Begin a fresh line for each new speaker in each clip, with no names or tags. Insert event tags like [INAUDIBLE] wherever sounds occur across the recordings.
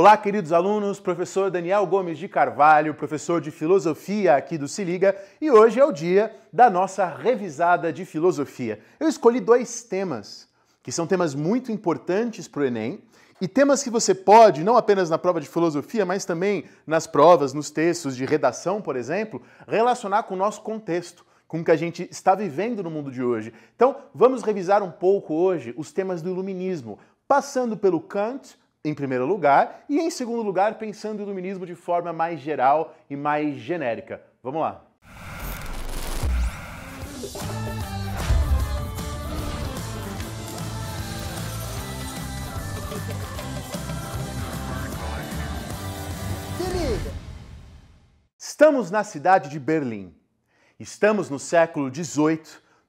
Olá, queridos alunos, professor Daniel Gomes de Carvalho, professor de filosofia aqui do Se Liga, e hoje é o dia da nossa revisada de filosofia. Eu escolhi dois temas, que são temas muito importantes para o Enem, e temas que você pode, não apenas na prova de filosofia, mas também nas provas, nos textos de redação, por exemplo, relacionar com o nosso contexto com o que a gente está vivendo no mundo de hoje. Então, vamos revisar um pouco hoje os temas do iluminismo, passando pelo Kant em primeiro lugar, e em segundo lugar, pensando o iluminismo de forma mais geral e mais genérica. Vamos lá! Estamos na cidade de Berlim. Estamos no século XVIII,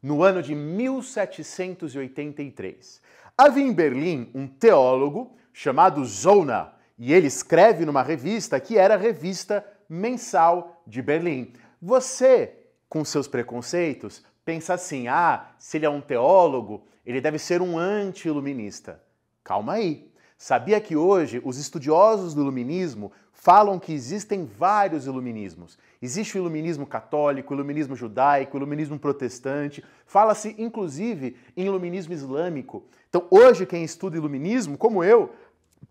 no ano de 1783. Havia em Berlim um teólogo chamado Zona, e ele escreve numa revista que era a revista mensal de Berlim. Você, com seus preconceitos, pensa assim: ah, se ele é um teólogo, ele deve ser um anti-iluminista. Calma aí. Sabia que hoje os estudiosos do iluminismo falam que existem vários iluminismos. Existe o iluminismo católico, o iluminismo judaico, o iluminismo protestante, fala-se inclusive em iluminismo islâmico. Então, hoje quem estuda iluminismo, como eu,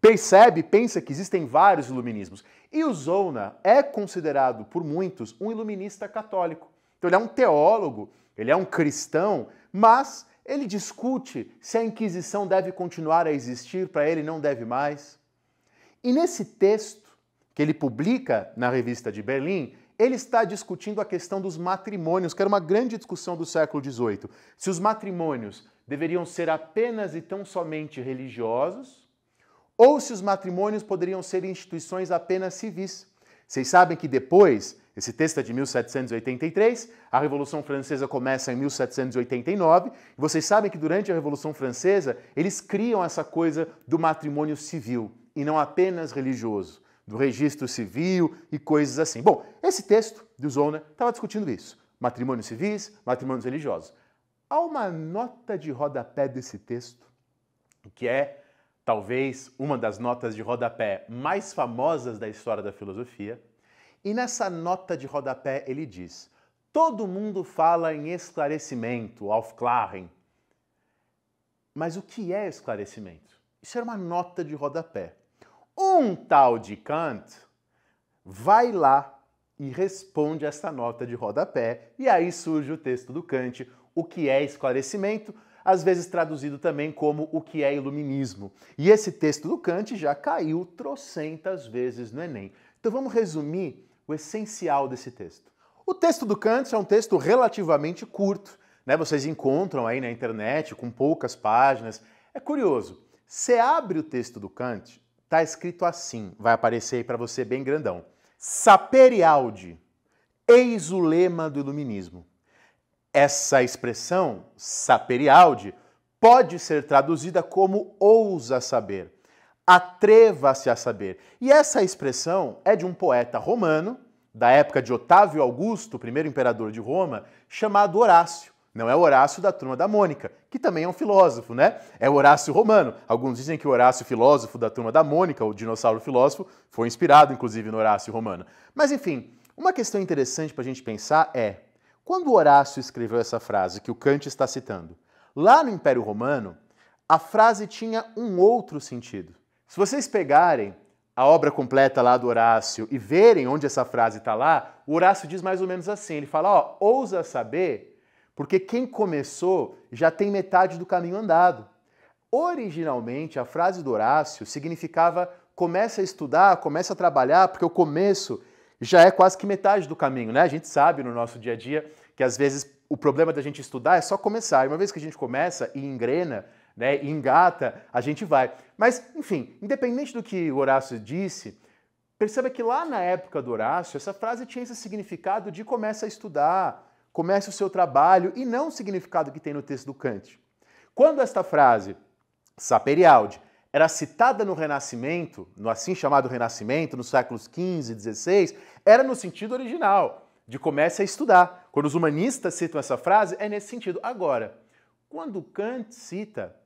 percebe, pensa que existem vários iluminismos. E o Zona é considerado por muitos um iluminista católico. Então, ele é um teólogo, ele é um cristão, mas ele discute se a Inquisição deve continuar a existir, para ele não deve mais. E nesse texto, que ele publica na revista de Berlim, ele está discutindo a questão dos matrimônios, que era uma grande discussão do século XVIII. Se os matrimônios deveriam ser apenas e tão somente religiosos, ou se os matrimônios poderiam ser instituições apenas civis. Vocês sabem que depois esse texto é de 1783, a Revolução Francesa começa em 1789, e vocês sabem que durante a Revolução Francesa eles criam essa coisa do matrimônio civil e não apenas religioso, do registro civil e coisas assim. Bom, esse texto de Zona estava discutindo isso: matrimônios civis, matrimônios religiosos. Há uma nota de rodapé desse texto que é talvez uma das notas de rodapé mais famosas da história da filosofia e nessa nota de rodapé ele diz: todo mundo fala em esclarecimento, Aufklaren. Mas o que é esclarecimento? Isso era uma nota de rodapé. Um tal de Kant vai lá e responde essa nota de rodapé, e aí surge o texto do Kant, o que é esclarecimento, às vezes traduzido também como o que é iluminismo. E esse texto do Kant já caiu trocentas vezes no Enem. Então vamos resumir o essencial desse texto. O texto do Kant é um texto relativamente curto, né? vocês encontram aí na internet com poucas páginas. É curioso, você abre o texto do Kant, está escrito assim, vai aparecer aí para você bem grandão. Sapere aude, eis o lema do iluminismo. Essa expressão, sapere aude, pode ser traduzida como ousa saber atreva-se a saber. E essa expressão é de um poeta romano, da época de Otávio Augusto, primeiro imperador de Roma, chamado Horácio. Não é Horácio da turma da Mônica, que também é um filósofo, né? É Horácio Romano. Alguns dizem que o Horácio filósofo da turma da Mônica, o dinossauro filósofo, foi inspirado inclusive no Horácio Romano. Mas enfim, uma questão interessante para a gente pensar é: quando Horácio escreveu essa frase que o Kant está citando, lá no Império Romano, a frase tinha um outro sentido. Se vocês pegarem a obra completa lá do Horácio e verem onde essa frase está lá, o Horácio diz mais ou menos assim: ele fala, ó, ousa saber, porque quem começou já tem metade do caminho andado. Originalmente, a frase do Horácio significava começa a estudar, começa a trabalhar, porque o começo já é quase que metade do caminho, né? A gente sabe no nosso dia a dia que às vezes o problema da gente estudar é só começar. E uma vez que a gente começa e engrena, né, engata, a gente vai. Mas, enfim, independente do que Horácio disse, perceba que lá na época do Horácio, essa frase tinha esse significado de começa a estudar, comece o seu trabalho, e não o significado que tem no texto do Kant. Quando esta frase, Saperialdi, era citada no Renascimento, no assim chamado Renascimento, nos séculos XV e XVI, era no sentido original, de comece a estudar. Quando os humanistas citam essa frase, é nesse sentido. Agora, quando Kant cita,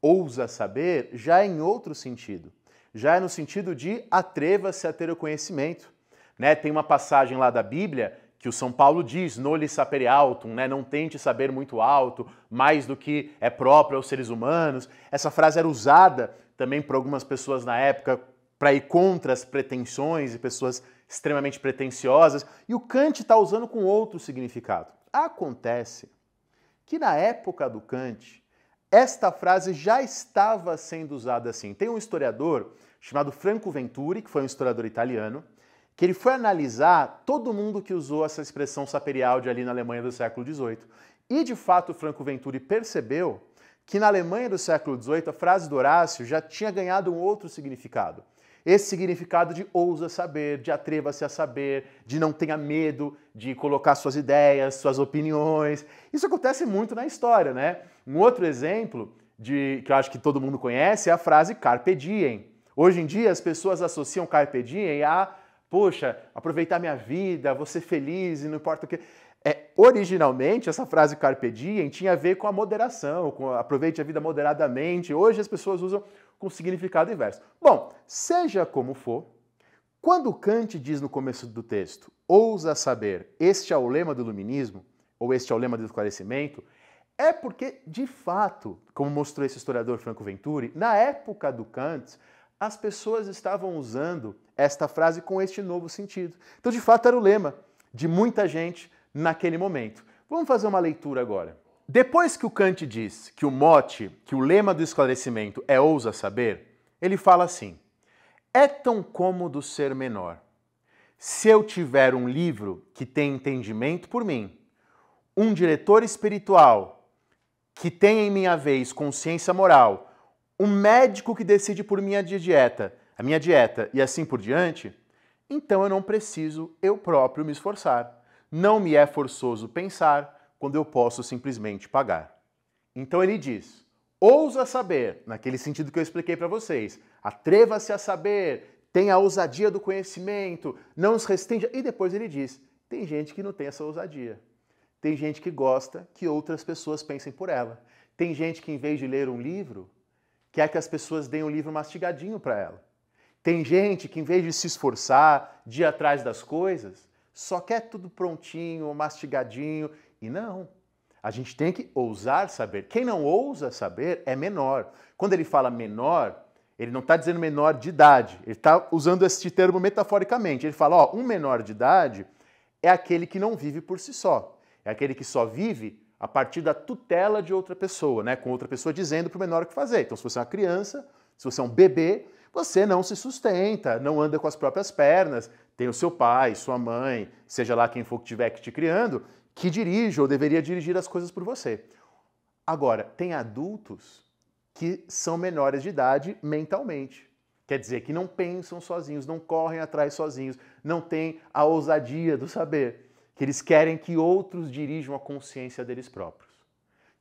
ousa saber já é em outro sentido. Já é no sentido de atreva-se a ter o conhecimento. Né? Tem uma passagem lá da Bíblia que o São Paulo diz, noli sapere altum, né? não tente saber muito alto, mais do que é próprio aos seres humanos. Essa frase era usada também por algumas pessoas na época para ir contra as pretensões e pessoas extremamente pretensiosas. E o Kant está usando com outro significado. Acontece que na época do Kant, esta frase já estava sendo usada assim. Tem um historiador chamado Franco Venturi, que foi um historiador italiano, que ele foi analisar todo mundo que usou essa expressão saperiáudia ali na Alemanha do século XVIII. E de fato, Franco Venturi percebeu que na Alemanha do século XVIII a frase do Horácio já tinha ganhado um outro significado. Esse significado de ousa saber, de atreva-se a saber, de não tenha medo de colocar suas ideias, suas opiniões. Isso acontece muito na história, né? Um outro exemplo de que eu acho que todo mundo conhece é a frase carpe diem. Hoje em dia as pessoas associam carpe diem a, poxa, aproveitar minha vida, vou ser feliz e não importa o que. É, originalmente, essa frase carpe diem tinha a ver com a moderação, com aproveite a vida moderadamente. Hoje as pessoas usam com significado inverso. Bom, seja como for, quando Kant diz no começo do texto, ousa saber, este é o lema do iluminismo, ou este é o lema do esclarecimento, é porque, de fato, como mostrou esse historiador Franco Venturi, na época do Kant, as pessoas estavam usando esta frase com este novo sentido. Então, de fato, era o lema de muita gente naquele momento. Vamos fazer uma leitura agora. Depois que o Kant diz que o mote, que o lema do esclarecimento é ousa saber, ele fala assim: é tão cômodo ser menor. Se eu tiver um livro que tem entendimento por mim, um diretor espiritual que tem em minha vez consciência moral, um médico que decide por minha dieta, a minha dieta e assim por diante, então eu não preciso eu próprio me esforçar. Não me é forçoso pensar quando eu posso simplesmente pagar. Então ele diz: ousa saber, naquele sentido que eu expliquei para vocês, atreva-se a saber, tenha a ousadia do conhecimento, não se restringe. E depois ele diz: tem gente que não tem essa ousadia. Tem gente que gosta que outras pessoas pensem por ela. Tem gente que, em vez de ler um livro, quer que as pessoas deem um livro mastigadinho para ela. Tem gente que, em vez de se esforçar, de ir atrás das coisas, só quer tudo prontinho, mastigadinho. E não. A gente tem que ousar saber. Quem não ousa saber é menor. Quando ele fala menor, ele não está dizendo menor de idade. Ele está usando esse termo metaforicamente. Ele fala: ó, um menor de idade é aquele que não vive por si só. É aquele que só vive a partir da tutela de outra pessoa, né? com outra pessoa dizendo para o menor o que fazer. Então, se você é uma criança, se você é um bebê, você não se sustenta, não anda com as próprias pernas, tem o seu pai, sua mãe, seja lá quem for que tiver que te criando, que dirige ou deveria dirigir as coisas por você. Agora, tem adultos que são menores de idade mentalmente. Quer dizer que não pensam sozinhos, não correm atrás sozinhos, não têm a ousadia do saber que eles querem que outros dirijam a consciência deles próprios,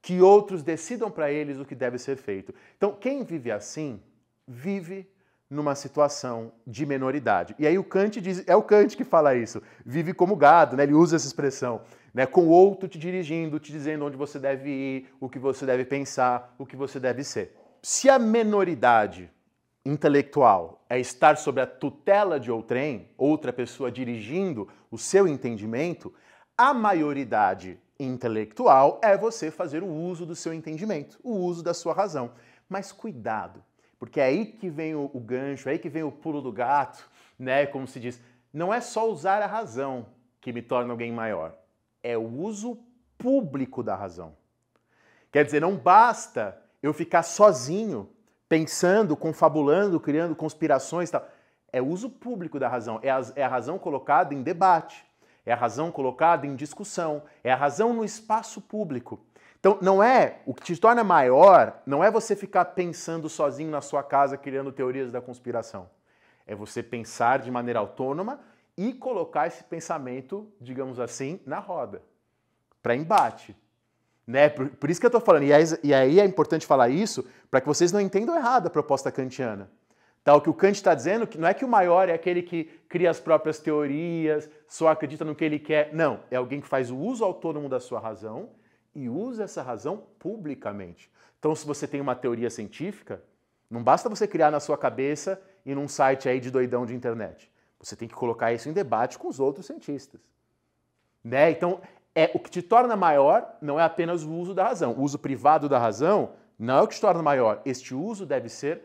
que outros decidam para eles o que deve ser feito. Então, quem vive assim, vive numa situação de menoridade. E aí o Kant diz, é o Kant que fala isso, vive como gado, né? Ele usa essa expressão, né? Com o outro te dirigindo, te dizendo onde você deve ir, o que você deve pensar, o que você deve ser. Se a menoridade intelectual é estar sob a tutela de outrem, outra pessoa dirigindo o seu entendimento, a maioridade intelectual é você fazer o uso do seu entendimento, o uso da sua razão. Mas cuidado, porque é aí que vem o, o gancho, é aí que vem o pulo do gato, né? Como se diz, não é só usar a razão que me torna alguém maior, é o uso público da razão. Quer dizer, não basta eu ficar sozinho pensando, confabulando, criando conspirações e tal. É uso público da razão, é a, é a razão colocada em debate, é a razão colocada em discussão, é a razão no espaço público. Então, não é o que te torna maior, não é você ficar pensando sozinho na sua casa criando teorias da conspiração. É você pensar de maneira autônoma e colocar esse pensamento, digamos assim, na roda para embate. Né? Por, por, isso que eu estou falando, e aí, e aí, é importante falar isso para que vocês não entendam errado a proposta kantiana. Tá? O que o Kant está dizendo que não é que o maior é aquele que cria as próprias teorias, só acredita no que ele quer. Não, é alguém que faz o uso autônomo da sua razão e usa essa razão publicamente. Então, se você tem uma teoria científica, não basta você criar na sua cabeça e num site aí de doidão de internet. Você tem que colocar isso em debate com os outros cientistas. Né? Então, é o que te torna maior não é apenas o uso da razão. O uso privado da razão não é o que te torna maior. Este uso deve ser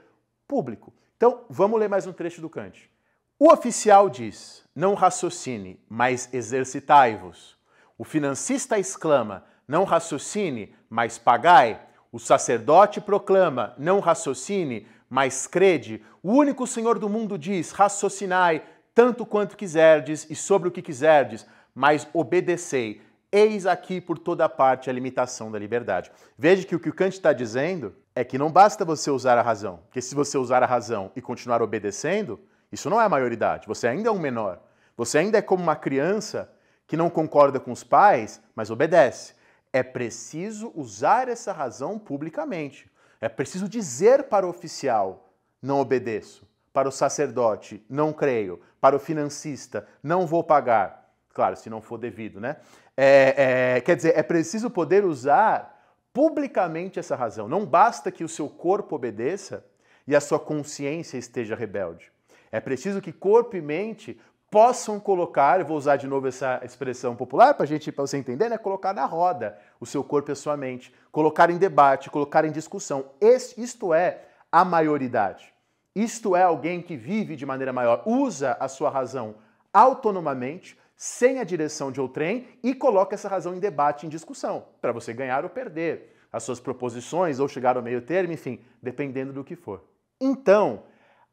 público. Então, vamos ler mais um trecho do Kant. O oficial diz: Não raciocine, mas exercitai-vos. O financista exclama: Não raciocine, mas pagai. O sacerdote proclama: Não raciocine, mas crede. O único Senhor do mundo diz: Raciocinai tanto quanto quiserdes e sobre o que quiserdes, mas obedecei Eis aqui por toda parte a limitação da liberdade. Veja que o que o Kant está dizendo é que não basta você usar a razão, porque se você usar a razão e continuar obedecendo, isso não é a maioridade, você ainda é um menor. Você ainda é como uma criança que não concorda com os pais, mas obedece. É preciso usar essa razão publicamente. É preciso dizer para o oficial: não obedeço. Para o sacerdote: não creio. Para o financista: não vou pagar Claro, se não for devido, né? É, é, quer dizer, é preciso poder usar publicamente essa razão. Não basta que o seu corpo obedeça e a sua consciência esteja rebelde. É preciso que corpo e mente possam colocar, eu vou usar de novo essa expressão popular para gente para você entender, né? Colocar na roda o seu corpo e a sua mente, colocar em debate, colocar em discussão. Esse, isto é a maioridade. Isto é alguém que vive de maneira maior, usa a sua razão autonomamente, sem a direção de outrem e coloca essa razão em debate, em discussão, para você ganhar ou perder as suas proposições ou chegar ao meio termo, enfim, dependendo do que for. Então,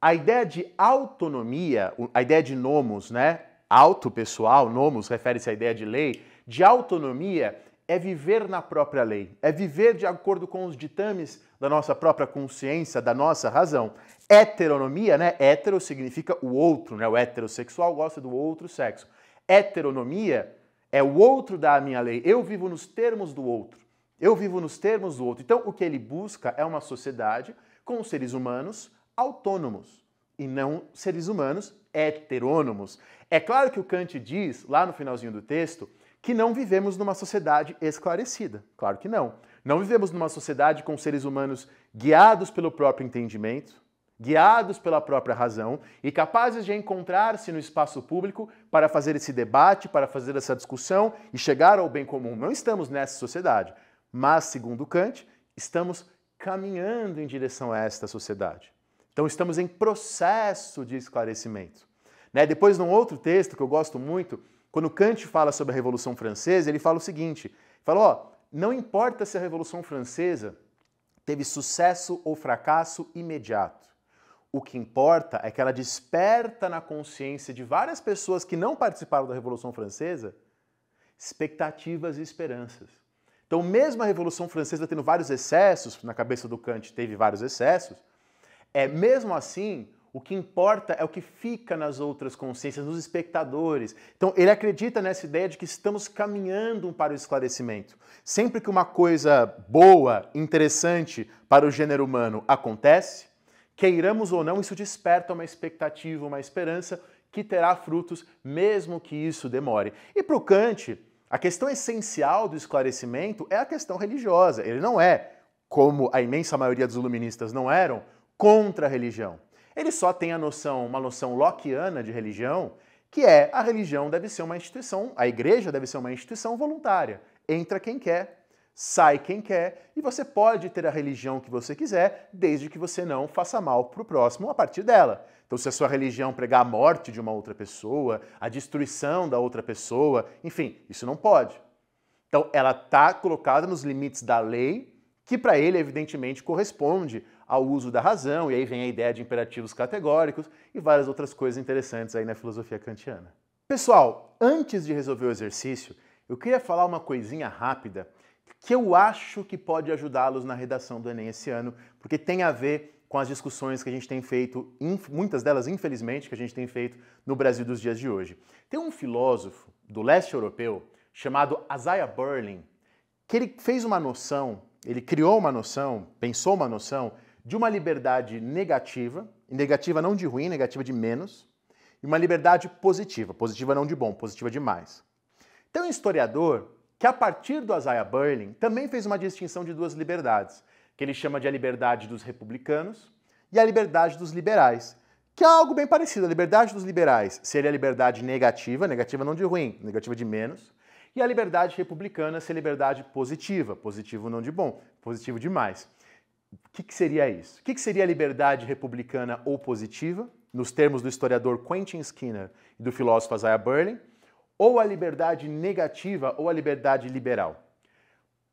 a ideia de autonomia, a ideia de nomos, né? Auto pessoal, nomos refere-se à ideia de lei, de autonomia é viver na própria lei, é viver de acordo com os ditames da nossa própria consciência, da nossa razão. Heteronomia, né? Hétero significa o outro, né? O heterossexual gosta do outro sexo heteronomia é o outro da minha lei. Eu vivo nos termos do outro. Eu vivo nos termos do outro. Então, o que ele busca é uma sociedade com seres humanos autônomos e não seres humanos heterônomos. É claro que o Kant diz, lá no finalzinho do texto, que não vivemos numa sociedade esclarecida. Claro que não. Não vivemos numa sociedade com seres humanos guiados pelo próprio entendimento, guiados pela própria razão e capazes de encontrar-se no espaço público para fazer esse debate, para fazer essa discussão e chegar ao bem comum. Não estamos nessa sociedade, mas, segundo Kant, estamos caminhando em direção a esta sociedade. Então, estamos em processo de esclarecimento. Né? Depois, num outro texto que eu gosto muito, quando Kant fala sobre a Revolução Francesa, ele fala o seguinte: fala, ó, não importa se a Revolução Francesa teve sucesso ou fracasso imediato. O que importa é que ela desperta na consciência de várias pessoas que não participaram da Revolução Francesa expectativas e esperanças. Então, mesmo a Revolução Francesa tendo vários excessos, na cabeça do Kant teve vários excessos, é mesmo assim, o que importa é o que fica nas outras consciências, nos espectadores. Então, ele acredita nessa ideia de que estamos caminhando para o esclarecimento. Sempre que uma coisa boa, interessante para o gênero humano acontece, Queiramos ou não, isso desperta uma expectativa, uma esperança que terá frutos, mesmo que isso demore. E para o Kant, a questão essencial do esclarecimento é a questão religiosa. Ele não é, como a imensa maioria dos iluministas não eram, contra a religião. Ele só tem a noção, uma noção lockiana de religião, que é a religião deve ser uma instituição, a igreja deve ser uma instituição voluntária. Entra quem quer, sai quem quer e você pode ter a religião que você quiser, desde que você não faça mal para o próximo a partir dela. Então, se a sua religião pregar a morte de uma outra pessoa, a destruição da outra pessoa, enfim, isso não pode. Então, ela está colocada nos limites da lei, que para ele, evidentemente, corresponde ao uso da razão, e aí vem a ideia de imperativos categóricos e várias outras coisas interessantes aí na filosofia kantiana. Pessoal, antes de resolver o exercício, eu queria falar uma coisinha rápida que eu acho que pode ajudá-los na redação do Enem esse ano, porque tem a ver com as discussões que a gente tem feito, muitas delas, infelizmente, que a gente tem feito no Brasil dos dias de hoje. Tem um filósofo do leste europeu chamado Isaiah Berlin, que ele fez uma noção, ele criou uma noção, pensou uma noção de uma liberdade negativa, negativa não de ruim, negativa de menos, e uma liberdade positiva, positiva não de bom, positiva de mais. Então, um historiador que a partir do Isaiah Berlin também fez uma distinção de duas liberdades, que ele chama de a liberdade dos republicanos e a liberdade dos liberais, que é algo bem parecido. A liberdade dos liberais seria a liberdade negativa, negativa não de ruim, negativa de menos, e a liberdade republicana seria a liberdade positiva, positivo não de bom, positivo demais. O que, que seria isso? O que, que seria a liberdade republicana ou positiva? nos termos do historiador Quentin Skinner e do filósofo Isaiah Berlin, ou a liberdade negativa ou a liberdade liberal.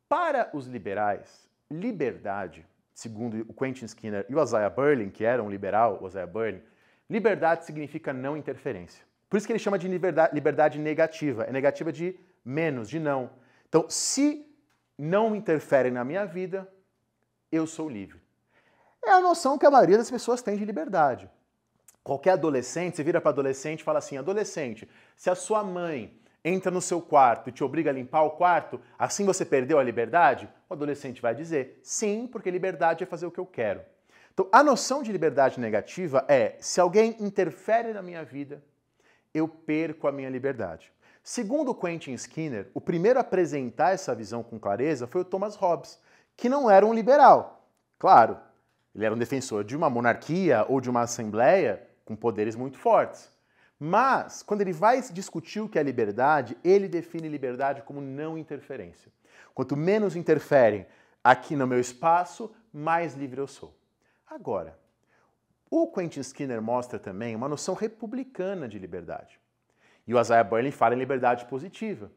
Para os liberais, liberdade, segundo o Quentin Skinner e o Isaiah Berlin, que era um liberal, o Isaiah Berlin, liberdade significa não interferência. Por isso que ele chama de liberdade, liberdade negativa. É negativa de menos, de não. Então, se não interferem na minha vida, eu sou livre. É a noção que a maioria das pessoas tem de liberdade. Qualquer adolescente, você vira para adolescente e fala assim: adolescente, se a sua mãe entra no seu quarto e te obriga a limpar o quarto, assim você perdeu a liberdade? O adolescente vai dizer: sim, porque liberdade é fazer o que eu quero. Então, a noção de liberdade negativa é: se alguém interfere na minha vida, eu perco a minha liberdade. Segundo Quentin Skinner, o primeiro a apresentar essa visão com clareza foi o Thomas Hobbes, que não era um liberal. Claro, ele era um defensor de uma monarquia ou de uma assembleia, com poderes muito fortes. Mas, quando ele vai discutir o que é liberdade, ele define liberdade como não interferência. Quanto menos interferem aqui no meu espaço, mais livre eu sou. Agora, o Quentin Skinner mostra também uma noção republicana de liberdade. E o Isaiah Berlin fala em liberdade positiva.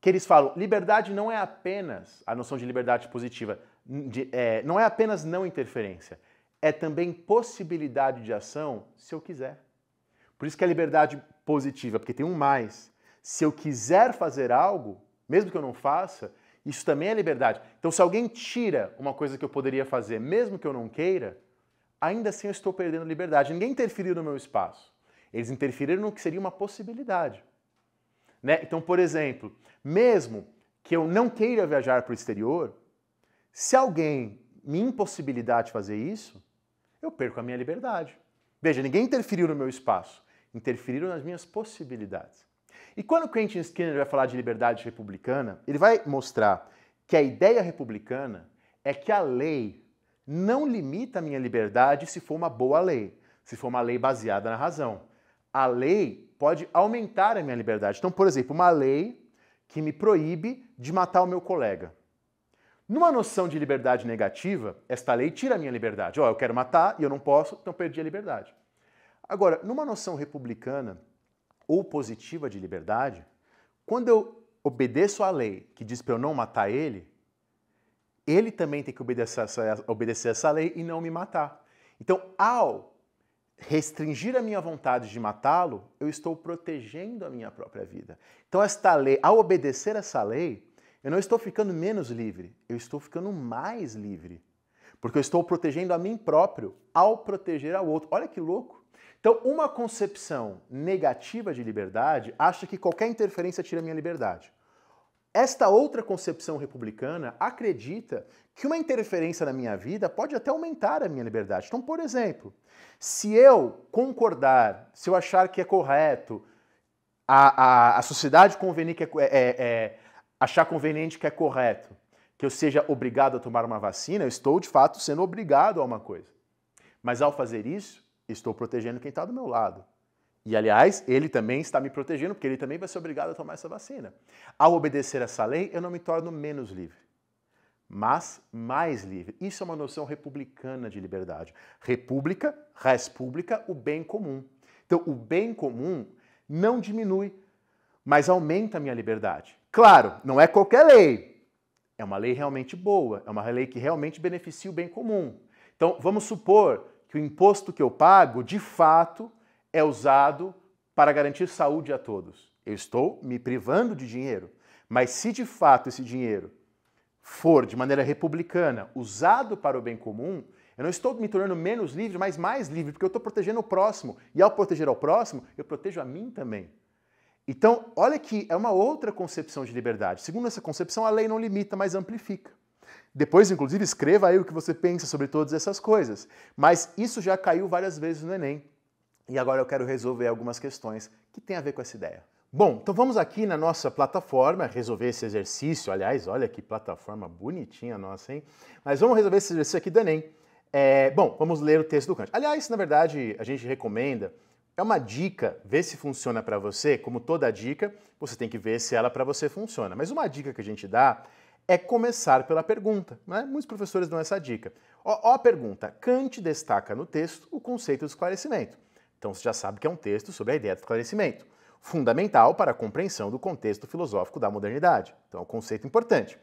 Que eles falam, liberdade não é apenas a noção de liberdade positiva, de, é, não é apenas não interferência, é também possibilidade de ação se eu quiser. Por isso que é liberdade positiva, porque tem um mais. Se eu quiser fazer algo, mesmo que eu não faça, isso também é liberdade. Então, se alguém tira uma coisa que eu poderia fazer, mesmo que eu não queira, ainda assim eu estou perdendo liberdade. Ninguém interferiu no meu espaço. Eles interferiram no que seria uma possibilidade. Né? Então, por exemplo, mesmo que eu não queira viajar para o exterior, se alguém me impossibilitar de fazer isso, eu perco a minha liberdade. Veja, ninguém interferiu no meu espaço, interferiram nas minhas possibilidades. E quando Quentin Skinner vai falar de liberdade republicana, ele vai mostrar que a ideia republicana é que a lei não limita a minha liberdade se for uma boa lei, se for uma lei baseada na razão. A lei pode aumentar a minha liberdade. Então, por exemplo, uma lei que me proíbe de matar o meu colega. Numa noção de liberdade negativa, esta lei tira a minha liberdade. Ó, oh, eu quero matar e eu não posso, então perdi a liberdade. Agora, numa noção republicana ou positiva de liberdade, quando eu obedeço à lei que diz para eu não matar ele, ele também tem que obedecer essa, obedecer essa lei e não me matar. Então, ao restringir a minha vontade de matá-lo, eu estou protegendo a minha própria vida. Então, esta lei, ao obedecer essa lei, eu não estou ficando menos livre, eu estou ficando mais livre. Porque eu estou protegendo a mim próprio ao proteger ao outro. Olha que louco! Então, uma concepção negativa de liberdade acha que qualquer interferência tira minha liberdade. Esta outra concepção republicana acredita que uma interferência na minha vida pode até aumentar a minha liberdade. Então, por exemplo, se eu concordar, se eu achar que é correto, a, a, a sociedade convenir que é, é, é achar conveniente que é correto que eu seja obrigado a tomar uma vacina, eu estou de fato sendo obrigado a uma coisa. Mas ao fazer isso, estou protegendo quem está do meu lado. E aliás, ele também está me protegendo, porque ele também vai ser obrigado a tomar essa vacina. Ao obedecer essa lei, eu não me torno menos livre, mas mais livre. Isso é uma noção republicana de liberdade. República, res pública, o bem comum. Então, o bem comum não diminui mas aumenta a minha liberdade. Claro, não é qualquer lei. É uma lei realmente boa, é uma lei que realmente beneficia o bem comum. Então, vamos supor que o imposto que eu pago, de fato, é usado para garantir saúde a todos. Eu estou me privando de dinheiro, mas se de fato esse dinheiro for de maneira republicana usado para o bem comum, eu não estou me tornando menos livre, mas mais livre, porque eu estou protegendo o próximo. E ao proteger ao próximo, eu protejo a mim também. Então, olha que é uma outra concepção de liberdade. Segundo essa concepção, a lei não limita, mas amplifica. Depois, inclusive, escreva aí o que você pensa sobre todas essas coisas. Mas isso já caiu várias vezes no Enem. E agora eu quero resolver algumas questões que têm a ver com essa ideia. Bom, então vamos aqui na nossa plataforma resolver esse exercício. Aliás, olha que plataforma bonitinha nossa, hein? Mas vamos resolver esse exercício aqui do Enem. É, bom, vamos ler o texto do Kant. Aliás, na verdade, a gente recomenda é uma dica, ver se funciona para você, como toda dica, você tem que ver se ela para você funciona. Mas uma dica que a gente dá é começar pela pergunta. Né? Muitos professores dão essa dica. Ó, ó, a pergunta: Kant destaca no texto o conceito do esclarecimento. Então você já sabe que é um texto sobre a ideia do esclarecimento, fundamental para a compreensão do contexto filosófico da modernidade. Então é um conceito importante.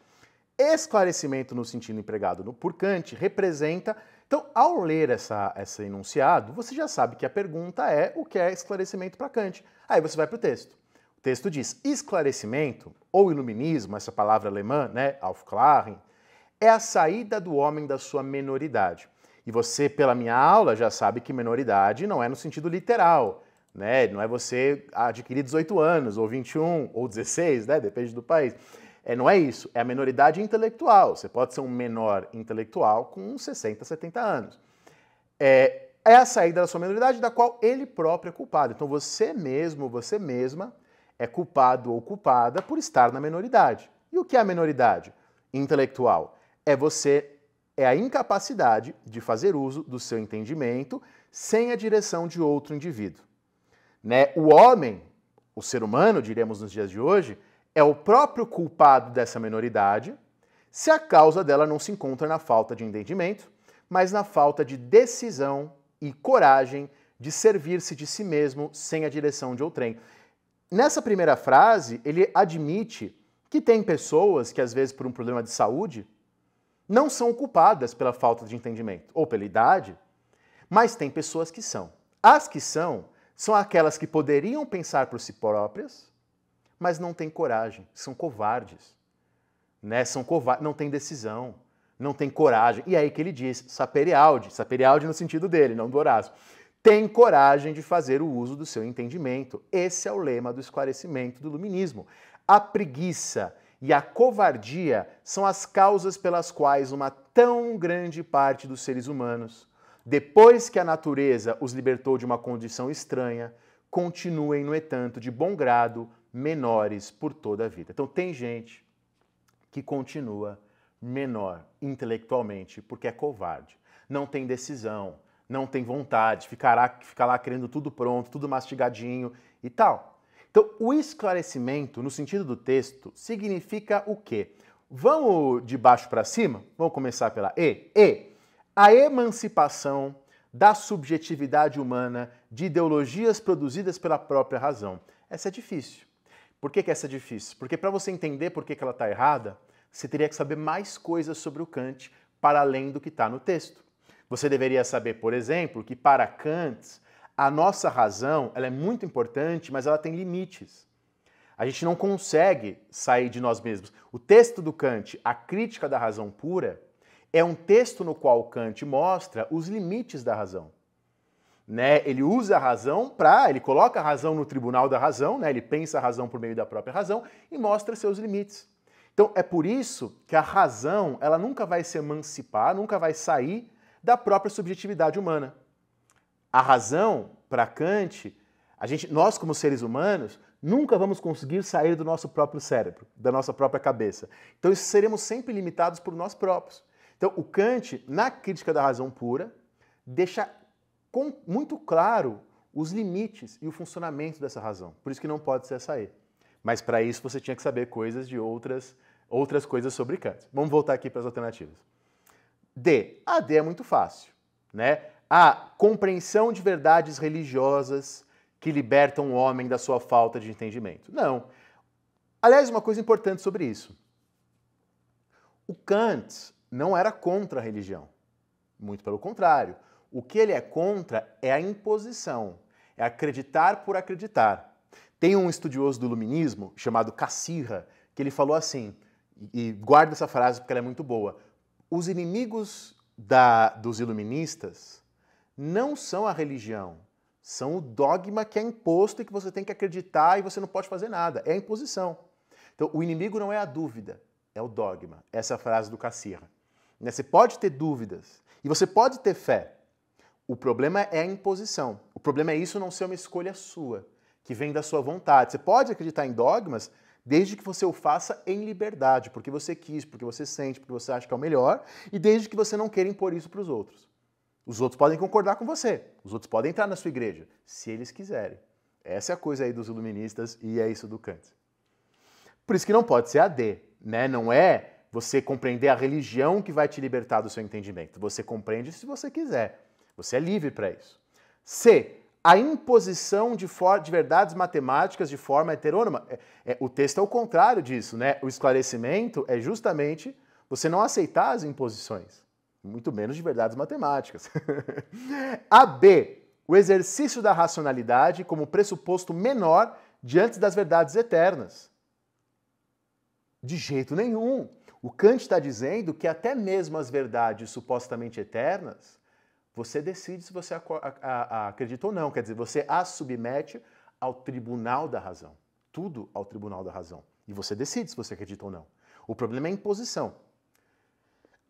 Esclarecimento no sentido empregado por Kant representa então, ao ler essa, esse enunciado, você já sabe que a pergunta é o que é esclarecimento para Kant. Aí você vai para o texto. O texto diz: esclarecimento, ou iluminismo, essa palavra alemã, né, Aufklaren, é a saída do homem da sua menoridade. E você, pela minha aula, já sabe que menoridade não é no sentido literal, né? Não é você adquirir 18 anos, ou 21, ou 16, né? Depende do país. É, não é isso, é a menoridade intelectual. Você pode ser um menor intelectual com 60, 70 anos. É, é a saída da sua menoridade da qual ele próprio é culpado. Então você mesmo, você mesma é culpado ou culpada por estar na menoridade. E o que é a menoridade intelectual? É você é a incapacidade de fazer uso do seu entendimento sem a direção de outro indivíduo. Né? O homem, o ser humano, diremos nos dias de hoje, é o próprio culpado dessa minoridade se a causa dela não se encontra na falta de entendimento, mas na falta de decisão e coragem de servir-se de si mesmo sem a direção de outrem. Nessa primeira frase, ele admite que tem pessoas que, às vezes, por um problema de saúde, não são culpadas pela falta de entendimento ou pela idade, mas tem pessoas que são. As que são são aquelas que poderiam pensar por si próprias, mas não têm coragem, são covardes. Né? São covardes, não têm decisão, não têm coragem. E é aí que ele diz, sapere aude, sapere no sentido dele, não do Horácio. Tem coragem de fazer o uso do seu entendimento. Esse é o lema do esclarecimento do iluminismo. A preguiça e a covardia são as causas pelas quais uma tão grande parte dos seres humanos, depois que a natureza os libertou de uma condição estranha, continuem, no entanto, de bom grado, menores por toda a vida. Então, tem gente que continua menor intelectualmente porque é covarde, não tem decisão, não tem vontade, ficará, ficar lá querendo tudo pronto, tudo mastigadinho e tal. Então, o esclarecimento, no sentido do texto, significa o quê? Vamos de baixo para cima? Vamos começar pela E. E. A emancipação da subjetividade humana de ideologias produzidas pela própria razão. Essa é difícil. Por que, que é essa é difícil? Porque para você entender por que, que ela está errada, você teria que saber mais coisas sobre o Kant para além do que está no texto. Você deveria saber, por exemplo, que para Kant, a nossa razão ela é muito importante, mas ela tem limites. A gente não consegue sair de nós mesmos. O texto do Kant, A Crítica da Razão Pura, é um texto no qual Kant mostra os limites da razão né? Ele usa a razão para, ele coloca a razão no tribunal da razão, né? Ele pensa a razão por meio da própria razão e mostra seus limites. Então é por isso que a razão, ela nunca vai se emancipar, nunca vai sair da própria subjetividade humana. A razão, para Kant, a gente, nós como seres humanos, nunca vamos conseguir sair do nosso próprio cérebro, da nossa própria cabeça. Então seremos sempre limitados por nós próprios. Então o Kant, na crítica da razão pura, deixa com muito claro os limites e o funcionamento dessa razão. Por isso que não pode ser essa E. Mas para isso você tinha que saber coisas de outras, outras coisas sobre Kant. Vamos voltar aqui para as alternativas. D. A D é muito fácil, né? A compreensão de verdades religiosas que libertam o homem da sua falta de entendimento. Não. Aliás, uma coisa importante sobre isso. O Kant não era contra a religião. Muito pelo contrário. O que ele é contra é a imposição, é acreditar por acreditar. Tem um estudioso do iluminismo chamado Cassirra que ele falou assim, e guarda essa frase porque ela é muito boa: os inimigos da, dos iluministas não são a religião, são o dogma que é imposto e que você tem que acreditar e você não pode fazer nada. É a imposição. Então, o inimigo não é a dúvida, é o dogma. Essa é a frase do Cassirra. Né, você pode ter dúvidas e você pode ter fé, o problema é a imposição. O problema é isso não ser uma escolha sua, que vem da sua vontade. Você pode acreditar em dogmas desde que você o faça em liberdade, porque você quis, porque você sente, porque você acha que é o melhor, e desde que você não queira impor isso para os outros. Os outros podem concordar com você, os outros podem entrar na sua igreja, se eles quiserem. Essa é a coisa aí dos iluministas e é isso do Kant. Por isso que não pode ser AD, né? Não é você compreender a religião que vai te libertar do seu entendimento. Você compreende se você quiser. Você é livre para isso. C. A imposição de, de, verdades matemáticas de forma heterônoma. É, é, o texto é o contrário disso, né? O esclarecimento é justamente você não aceitar as imposições, muito menos de verdades matemáticas. [LAUGHS] a B. O exercício da racionalidade como pressuposto menor diante das verdades eternas. De jeito nenhum. O Kant está dizendo que até mesmo as verdades supostamente eternas você decide se você acredita ou não, quer dizer, você a submete ao tribunal da razão. Tudo ao tribunal da razão. E você decide se você acredita ou não. O problema é a imposição.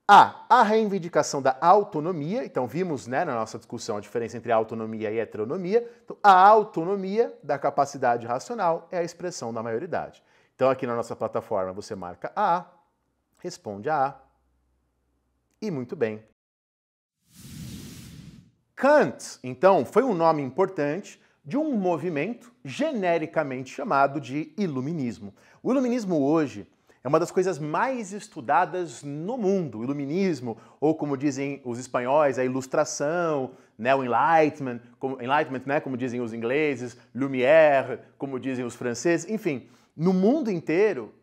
A, a reivindicação da autonomia, então vimos né, na nossa discussão a diferença entre autonomia e heteronomia. Então, a autonomia da capacidade racional é a expressão da maioridade. Então, aqui na nossa plataforma, você marca A, responde a A. E muito bem, Kant, então, foi um nome importante de um movimento genericamente chamado de iluminismo. O iluminismo hoje é uma das coisas mais estudadas no mundo. O iluminismo, ou como dizem os espanhóis, a ilustração, né, o enlightenment, como, enlightenment né, como dizem os ingleses, lumière, como dizem os franceses, enfim, no mundo inteiro,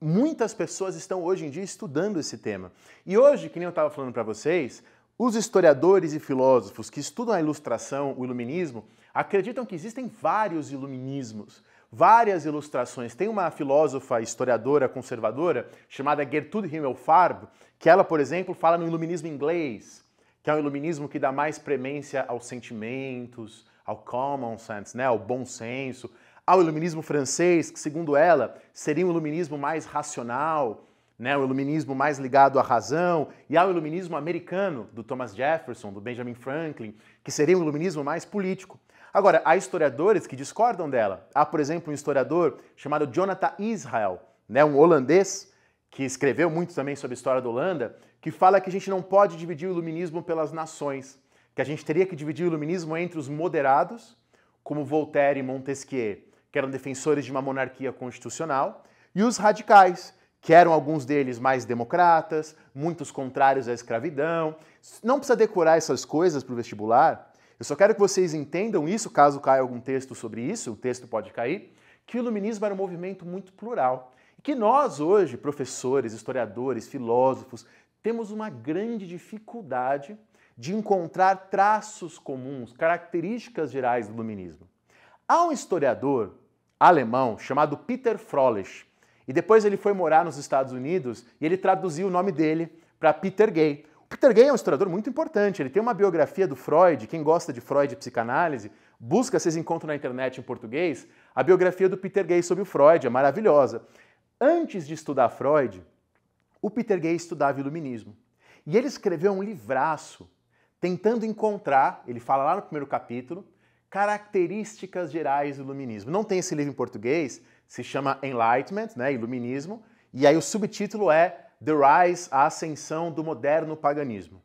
muitas pessoas estão hoje em dia estudando esse tema. E hoje, que nem eu estava falando para vocês, os historiadores e filósofos que estudam a ilustração, o iluminismo, acreditam que existem vários iluminismos, várias ilustrações. Tem uma filósofa historiadora conservadora chamada Gertrude Himmelfarb, que ela, por exemplo, fala no iluminismo inglês, que é um iluminismo que dá mais premência aos sentimentos, ao common sense, né, ao bom senso, ao iluminismo francês, que segundo ela seria um iluminismo mais racional, né, o iluminismo mais ligado à razão e ao iluminismo americano do Thomas Jefferson, do Benjamin Franklin, que seria um iluminismo mais político. Agora, há historiadores que discordam dela. Há, por exemplo, um historiador chamado Jonathan Israel, né, um holandês que escreveu muito também sobre a história da Holanda, que fala que a gente não pode dividir o iluminismo pelas nações, que a gente teria que dividir o iluminismo entre os moderados, como Voltaire e Montesquieu, que eram defensores de uma monarquia constitucional, e os radicais, que eram alguns deles mais democratas, muitos contrários à escravidão. Não precisa decorar essas coisas para o vestibular. Eu só quero que vocês entendam isso, caso caia algum texto sobre isso, o texto pode cair, que o iluminismo era um movimento muito plural. E que nós, hoje, professores, historiadores, filósofos, temos uma grande dificuldade de encontrar traços comuns, características gerais do iluminismo. Há um historiador alemão chamado Peter Froelich, e depois ele foi morar nos Estados Unidos e ele traduziu o nome dele para Peter Gay. O Peter Gay é um historiador muito importante, ele tem uma biografia do Freud, quem gosta de Freud e psicanálise, busca, vocês encontram na internet em português, a biografia do Peter Gay sobre o Freud, é maravilhosa. Antes de estudar Freud, o Peter Gay estudava iluminismo. E ele escreveu um livraço tentando encontrar, ele fala lá no primeiro capítulo, Características Gerais do Iluminismo. Não tem esse livro em português, se chama Enlightenment, né, Iluminismo, e aí o subtítulo é The Rise, a Ascensão do Moderno Paganismo.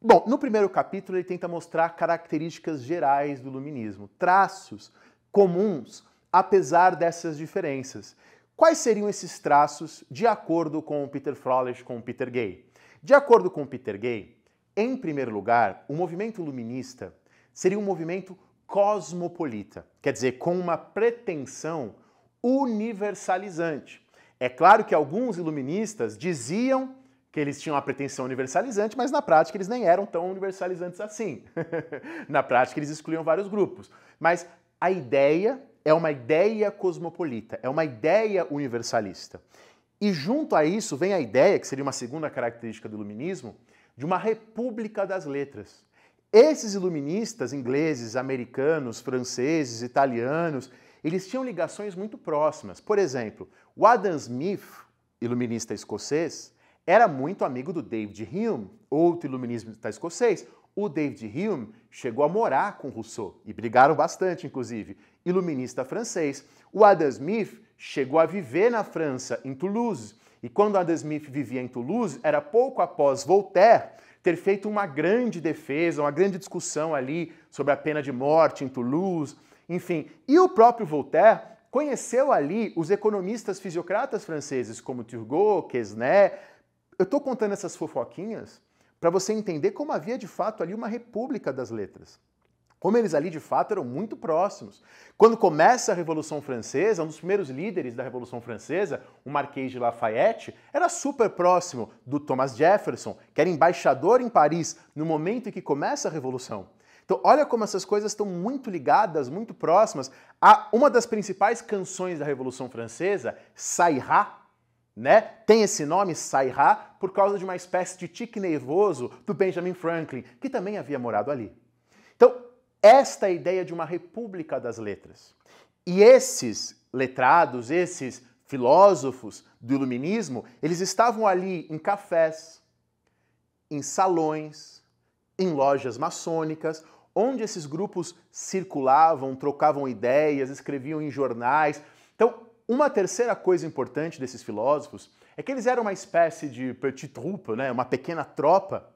Bom, no primeiro capítulo ele tenta mostrar características gerais do iluminismo, traços comuns apesar dessas diferenças. Quais seriam esses traços de acordo com Peter Frolich, com Peter Gay? De acordo com Peter Gay, em primeiro lugar, o movimento iluminista seria um movimento cosmopolita, quer dizer, com uma pretensão universalizante. É claro que alguns iluministas diziam que eles tinham a pretensão universalizante, mas na prática eles nem eram tão universalizantes assim. [LAUGHS] na prática eles excluíam vários grupos. Mas a ideia é uma ideia cosmopolita, é uma ideia universalista. E junto a isso vem a ideia, que seria uma segunda característica do iluminismo, de uma república das letras. Esses iluministas ingleses, americanos, franceses, italianos, eles tinham ligações muito próximas. Por exemplo, o Adam Smith, iluminista escocês, era muito amigo do David Hume, outro iluminista escocês. O David Hume chegou a morar com Rousseau e brigaram bastante, inclusive. Iluminista francês. O Adam Smith chegou a viver na França, em Toulouse. E quando Adam Smith vivia em Toulouse, era pouco após Voltaire ter feito uma grande defesa, uma grande discussão ali sobre a pena de morte em Toulouse, enfim. E o próprio Voltaire conheceu ali os economistas fisiocratas franceses como Turgot, Quesnay. Eu estou contando essas fofoquinhas para você entender como havia de fato ali uma república das letras. Como eles ali de fato eram muito próximos. Quando começa a Revolução Francesa, um dos primeiros líderes da Revolução Francesa, o Marquês de Lafayette, era super próximo do Thomas Jefferson, que era embaixador em Paris no momento em que começa a Revolução. Então, olha como essas coisas estão muito ligadas, muito próximas. A uma das principais canções da Revolução Francesa, Sairá, né? Tem esse nome, Sairá, por causa de uma espécie de tique nervoso do Benjamin Franklin, que também havia morado ali. Então, esta ideia de uma república das letras. E esses letrados, esses filósofos do iluminismo, eles estavam ali em cafés, em salões, em lojas maçônicas, onde esses grupos circulavam, trocavam ideias, escreviam em jornais. Então, uma terceira coisa importante desses filósofos é que eles eram uma espécie de petit troupe, né? uma pequena tropa,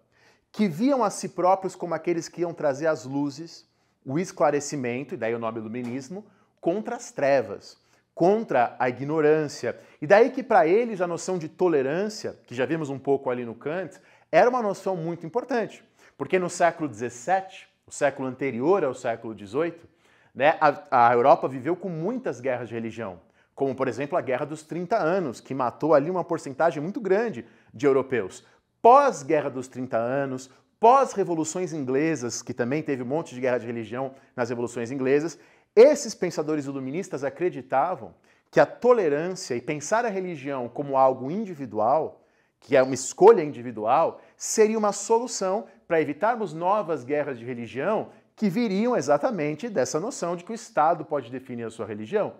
que viam a si próprios como aqueles que iam trazer as luzes o esclarecimento, e daí o nome é iluminismo, contra as trevas, contra a ignorância. E daí que para eles a noção de tolerância, que já vimos um pouco ali no Kant, era uma noção muito importante. Porque no século XVII, o século anterior ao século XVIII, né, a, a Europa viveu com muitas guerras de religião como por exemplo a Guerra dos 30 Anos, que matou ali uma porcentagem muito grande de europeus. Pós-Guerra dos 30 Anos, pós-revoluções inglesas, que também teve um monte de guerra de religião nas revoluções inglesas, esses pensadores iluministas acreditavam que a tolerância e pensar a religião como algo individual, que é uma escolha individual, seria uma solução para evitarmos novas guerras de religião que viriam exatamente dessa noção de que o Estado pode definir a sua religião.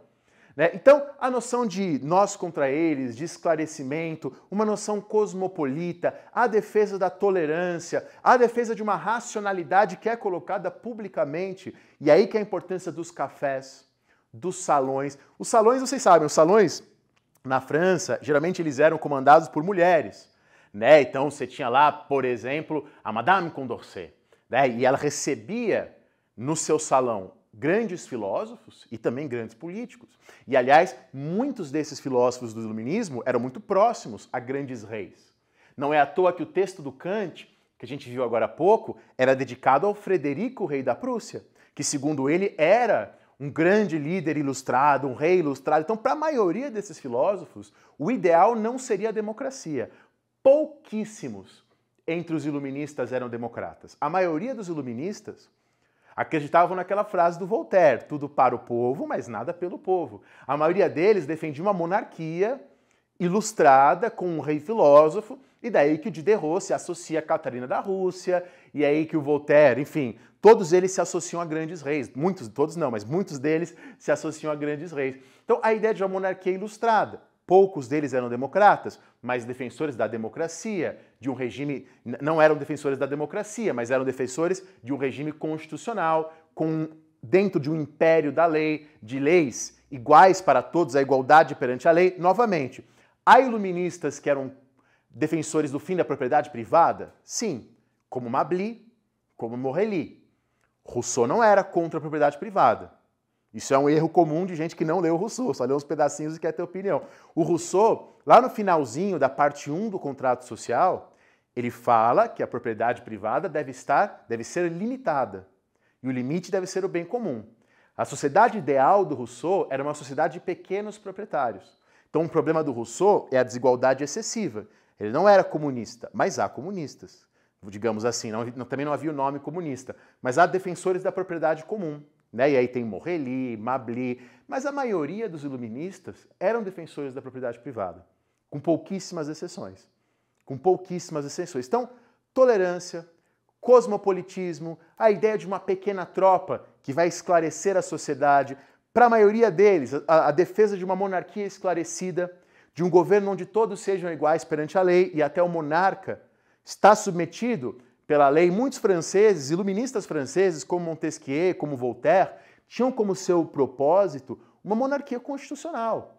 Né? Então, a noção de nós contra eles, de esclarecimento, uma noção cosmopolita, a defesa da tolerância, a defesa de uma racionalidade que é colocada publicamente. E aí que é a importância dos cafés, dos salões. Os salões, vocês sabem, os salões na França, geralmente eles eram comandados por mulheres. Né? Então você tinha lá, por exemplo, a Madame Condorcet, né? E ela recebia no seu salão grandes filósofos e também grandes políticos. E, aliás, muitos desses filósofos do iluminismo eram muito próximos a grandes reis. Não é à toa que o texto do Kant, que a gente viu agora há pouco, era dedicado ao Frederico, rei da Prússia, que, segundo ele, era um grande líder ilustrado, um rei ilustrado. Então, para a maioria desses filósofos, o ideal não seria a democracia. Pouquíssimos entre os iluministas eram democratas. A maioria dos iluministas acreditavam naquela frase do Voltaire: tudo para o povo, mas nada pelo povo. A maioria deles defendia uma monarquia ilustrada com um rei filósofo, e daí que o Diderot se associa a Catarina da Rússia, e aí que o Voltaire, enfim, todos eles se associam a grandes reis. Muitos, todos não, mas muitos deles se associam a grandes reis. Então, a ideia de uma monarquia ilustrada. Poucos deles eram democratas, mas defensores da democracia, de um regime. Não eram defensores da democracia, mas eram defensores de um regime constitucional, com dentro de um império da lei, de leis iguais para todos, a igualdade perante a lei. Novamente, há iluministas que eram defensores do fim da propriedade privada? Sim, como Mably, como Morelli. Rousseau não era contra a propriedade privada. Isso é um erro comum de gente que não leu o Rousseau, só leu uns pedacinhos e quer ter opinião. O Rousseau, lá no finalzinho da parte 1 do contrato social, ele fala que a propriedade privada deve estar, deve ser limitada. E o limite deve ser o bem comum. A sociedade ideal do Rousseau era uma sociedade de pequenos proprietários. Então, o problema do Rousseau é a desigualdade excessiva. Ele não era comunista, mas há comunistas. Digamos assim, não, também não havia o nome comunista, mas há defensores da propriedade comum, né? E aí tem Morelli, Mably, mas a maioria dos iluministas eram defensores da propriedade privada, com pouquíssimas exceções. Com pouquíssimas exceções. Então, tolerância, cosmopolitismo, a ideia de uma pequena tropa que vai esclarecer a sociedade. Para a maioria deles, a, a, defesa de uma monarquia esclarecida, de um governo onde todos sejam iguais perante a lei e até o monarca está submetido pela lei, muitos franceses, iluministas franceses, como Montesquieu, como Voltaire, tinham como seu propósito uma monarquia constitucional,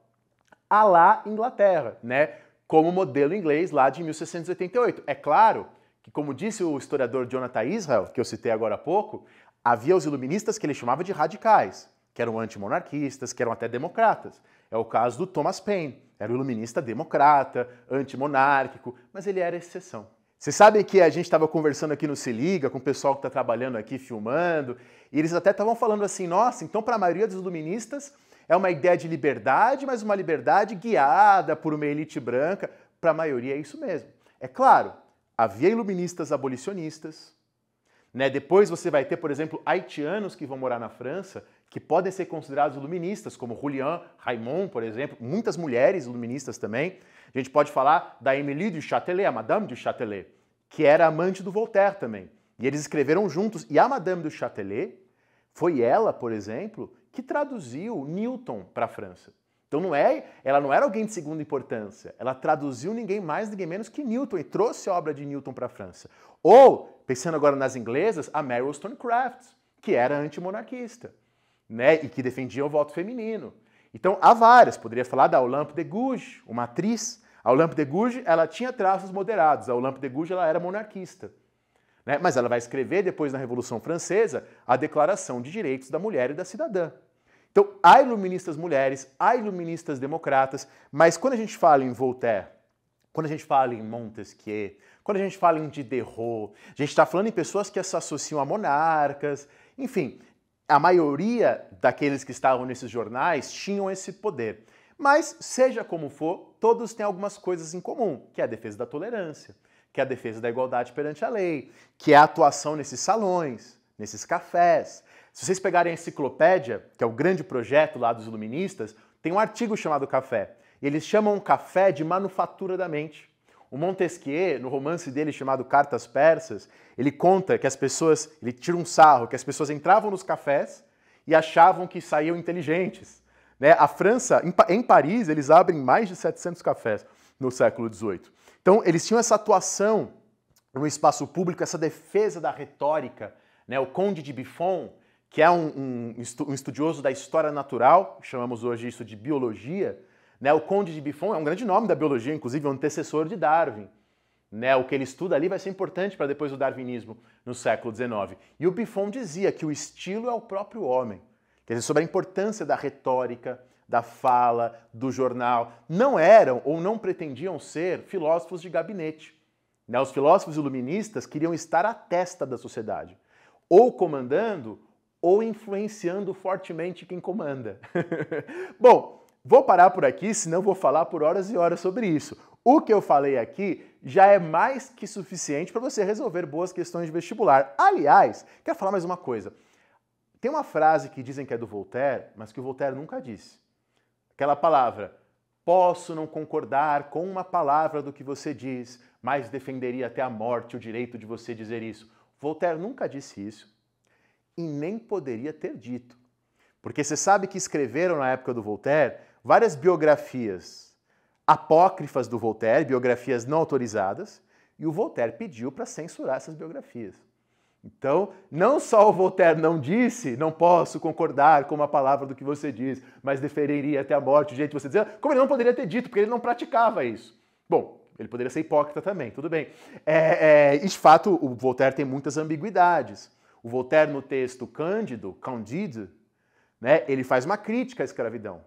à Inglaterra, né? como modelo inglês lá de 1688. É claro que, como disse o historiador Jonathan Israel, que eu citei agora há pouco, havia os iluministas que ele chamava de radicais, que eram antimonarquistas, que eram até democratas. É o caso do Thomas Paine, era o iluminista democrata, antimonárquico, mas ele era exceção. Vocês sabem que a gente estava conversando aqui no Se Liga com o pessoal que está trabalhando aqui, filmando, e eles até estavam falando assim: nossa, então para a maioria dos iluministas é uma ideia de liberdade, mas uma liberdade guiada por uma elite branca. Para a maioria é isso mesmo. É claro, havia iluministas abolicionistas. Né? Depois você vai ter, por exemplo, haitianos que vão morar na França que podem ser considerados iluministas, como Julian Raymond, por exemplo, muitas mulheres iluministas também. A gente pode falar da Émilie du Châtelet, a Madame du Châtelet, que era amante do Voltaire também. E eles escreveram juntos. E a Madame du Châtelet foi ela, por exemplo, que traduziu Newton para a França. Então não é, ela não era alguém de segunda importância. Ela traduziu ninguém mais, ninguém menos que Newton e trouxe a obra de Newton para a França. Ou, pensando agora nas inglesas, a Meryl Stonecraft, que era antimonarquista né, e que defendiam o voto feminino. Então há várias, poderia falar da Olympe de Gouges, uma atriz. A Olympe de Gouges, ela tinha traços moderados, a Olympe de Gouges ela era monarquista. Né? Mas ela vai escrever depois na Revolução Francesa a Declaração de Direitos da Mulher e da Cidadã. Então, há iluministas mulheres, há iluministas democratas, mas quando a gente fala em Voltaire, quando a gente fala em Montesquieu, quando a gente fala em Diderot, a gente está falando em pessoas que se associam a monarcas, enfim, a maioria daqueles que estavam nesses jornais tinham esse poder. Mas, seja como for, todos têm algumas coisas em comum, que é a defesa da tolerância, que é a defesa da igualdade perante a lei, que é a atuação nesses salões, nesses cafés. Se vocês pegarem a enciclopédia, que é o grande projeto lá dos iluministas, tem um artigo chamado Café. E eles chamam o café de manufatura da mente. O Montesquieu, no romance dele chamado Cartas Persas, ele conta que as pessoas, ele tira um sarro, que as pessoas entravam nos cafés e achavam que saíam inteligentes. Né? A França, em Paris, eles abrem mais de 700 cafés no século XVIII. Então, eles tinham essa atuação no espaço público, essa defesa da retórica. Né? O Conde de Buffon, que é um, um, um estudioso da história natural, chamamos hoje isso de biologia, né? O Conde de Buffon é um grande nome da biologia, inclusive é um antecessor de Darwin. Né? O que ele estuda ali vai ser importante para depois o darwinismo no século XIX. E o Buffon dizia que o estilo é o próprio homem. Quer dizer, sobre a importância da retórica, da fala, do jornal. Não eram ou não pretendiam ser filósofos de gabinete. Né? Os filósofos iluministas queriam estar à testa da sociedade, ou comandando ou influenciando fortemente quem comanda. [LAUGHS] Bom, Vou parar por aqui, senão vou falar por horas e horas sobre isso. O que eu falei aqui já é mais que suficiente para você resolver boas questões de vestibular. Aliás, quero falar mais uma coisa. Tem uma frase que dizem que é do Voltaire, mas que o Voltaire nunca disse. Aquela palavra: posso não concordar com uma palavra do que você diz, mas defenderia até a morte o direito de você dizer isso. Voltaire nunca disse isso e nem poderia ter dito. Porque você sabe que escreveram na época do Voltaire várias biografias apócrifas do Voltaire, biografias não autorizadas, e o Voltaire pediu para censurar essas biografias. Então, não só o Voltaire não disse, não posso concordar com uma palavra do que você diz, mas deferiria até a morte do jeito que você dizia, como ele não poderia ter dito, porque ele não praticava isso. Bom, ele poderia ser hipócrita também, tudo bem. É, é, de fato, o Voltaire tem muitas ambiguidades. O Voltaire, no texto Cândido, Candide, né, ele faz uma crítica à escravidão.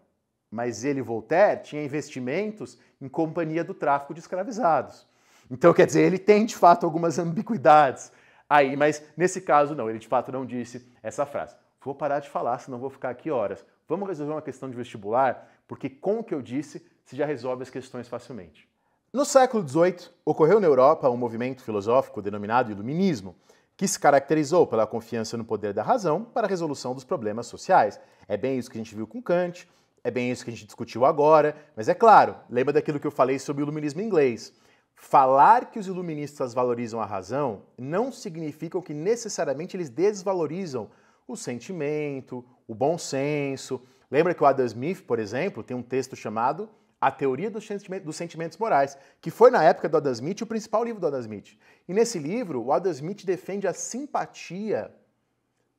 Mas ele, Voltaire, tinha investimentos em companhia do tráfico de escravizados. Então, quer dizer, ele tem de fato algumas ambiguidades aí, mas nesse caso não, ele de fato não disse essa frase. Vou parar de falar, senão vou ficar aqui horas. Vamos resolver uma questão de vestibular, porque com o que eu disse, se já resolve as questões facilmente. No século XVIII, ocorreu na Europa um movimento filosófico denominado Iluminismo, que se caracterizou pela confiança no poder da razão para a resolução dos problemas sociais. É bem isso que a gente viu com Kant, é bem isso que a gente discutiu agora, mas é claro, lembra daquilo que eu falei sobre o iluminismo inglês. Falar que os iluministas valorizam a razão não significa que necessariamente eles desvalorizam o sentimento, o bom senso. Lembra que o Adam Smith, por exemplo, tem um texto chamado A Teoria dos, Sentimentos, Morais, que foi na época do Adam Smith o principal livro do Adam Smith. E nesse livro, o Adam Smith defende a simpatia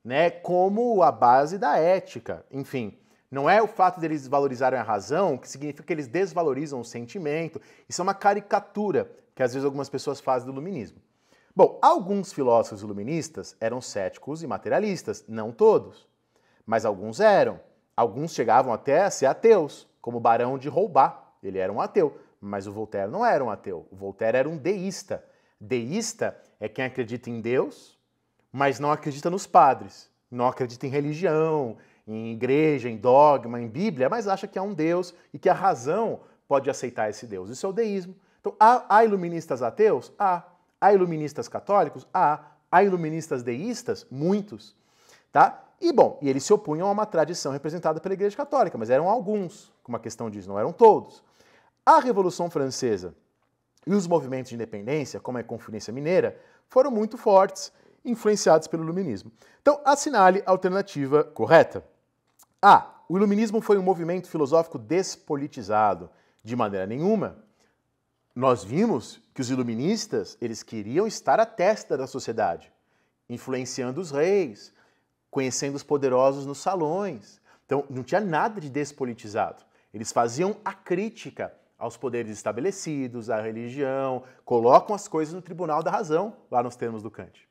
né, como a base da ética. Enfim, não é o fato deles de valorizarem a razão que significa que eles desvalorizam o sentimento. Isso é uma caricatura que às vezes algumas pessoas fazem do iluminismo. Bom, alguns filósofos iluministas eram céticos e materialistas, não todos, mas alguns eram. Alguns chegavam até a ser ateus, como o Barão de Roubaix. Ele era um ateu, mas o Voltaire não era um ateu. O Voltaire era um deísta. Deísta é quem acredita em Deus, mas não acredita nos padres, não acredita em religião, em igreja, em dogma, em Bíblia, mas acha que há um Deus e que a razão pode aceitar esse Deus. Isso é o deísmo. Então, há, há iluministas ateus? Há. Há iluministas católicos? Há. Há iluministas deístas? Muitos. Tá? E, bom, e eles se opunham a uma tradição representada pela Igreja Católica, mas eram alguns, como a questão diz, não eram todos. A Revolução Francesa e os movimentos de independência, como a Conferência Mineira, foram muito fortes, influenciados pelo Iluminismo. Então, assinale a alternativa correta. Ah, o iluminismo foi um movimento filosófico despolitizado. De maneira nenhuma. Nós vimos que os iluministas, eles queriam estar à testa da sociedade, influenciando os reis, conhecendo os poderosos nos salões. Então, não tinha nada de despolitizado. Eles faziam a crítica aos poderes estabelecidos, à religião, colocam as coisas no tribunal da razão, lá nos termos do Kant.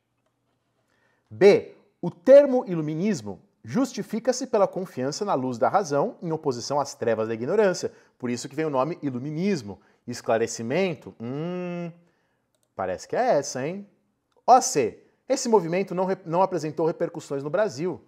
B. O termo iluminismo Justifica-se pela confiança na luz da razão em oposição às trevas da ignorância. Por isso que vem o nome iluminismo. Esclarecimento? Hum. Parece que é essa, hein? C. Esse movimento não, não apresentou repercussões no Brasil.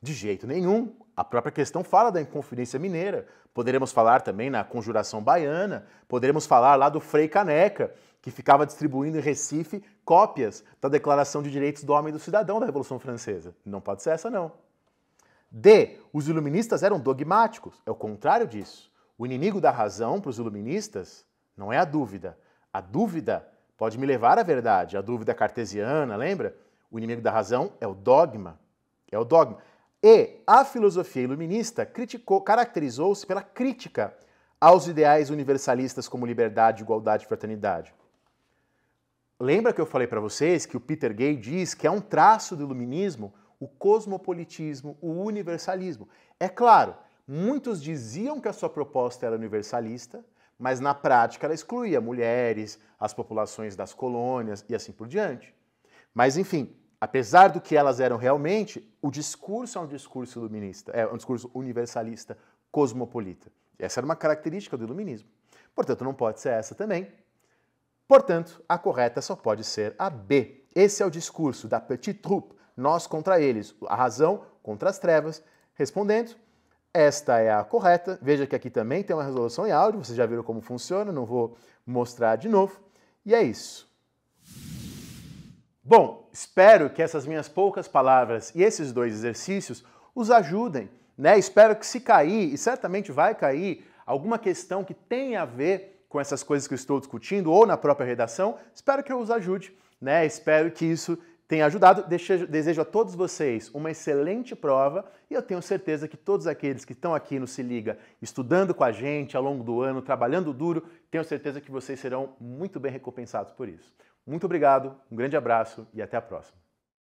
De jeito nenhum. A própria questão fala da Inconfidência Mineira. Poderemos falar também na Conjuração Baiana, poderemos falar lá do Frei Caneca, que ficava distribuindo em Recife cópias da Declaração de Direitos do Homem e do Cidadão da Revolução Francesa. Não pode ser essa, não. D. Os iluministas eram dogmáticos. É o contrário disso. O inimigo da razão para os iluministas não é a dúvida. A dúvida pode me levar à verdade. A dúvida cartesiana, lembra? O inimigo da razão é o dogma. É o dogma. E a filosofia iluminista caracterizou-se pela crítica aos ideais universalistas como liberdade, igualdade e fraternidade. Lembra que eu falei para vocês que o Peter Gay diz que é um traço do iluminismo o cosmopolitismo, o universalismo. É claro, muitos diziam que a sua proposta era universalista, mas na prática ela excluía mulheres, as populações das colônias e assim por diante. Mas enfim, apesar do que elas eram realmente, o discurso é um discurso iluminista, é um discurso universalista, cosmopolita. Essa era uma característica do iluminismo. Portanto, não pode ser essa também, Portanto, a correta só pode ser a B. Esse é o discurso da Petite Troupe, nós contra eles, a razão contra as trevas. Respondendo, esta é a correta. Veja que aqui também tem uma resolução em áudio, vocês já viram como funciona, não vou mostrar de novo. E é isso. Bom, espero que essas minhas poucas palavras e esses dois exercícios os ajudem. Né? Espero que se cair, e certamente vai cair, alguma questão que tenha a ver com essas coisas que eu estou discutindo ou na própria redação, espero que eu os ajude, né? Espero que isso tenha ajudado. Desejo a todos vocês uma excelente prova e eu tenho certeza que todos aqueles que estão aqui no Se Liga estudando com a gente ao longo do ano, trabalhando duro, tenho certeza que vocês serão muito bem recompensados por isso. Muito obrigado, um grande abraço e até a próxima.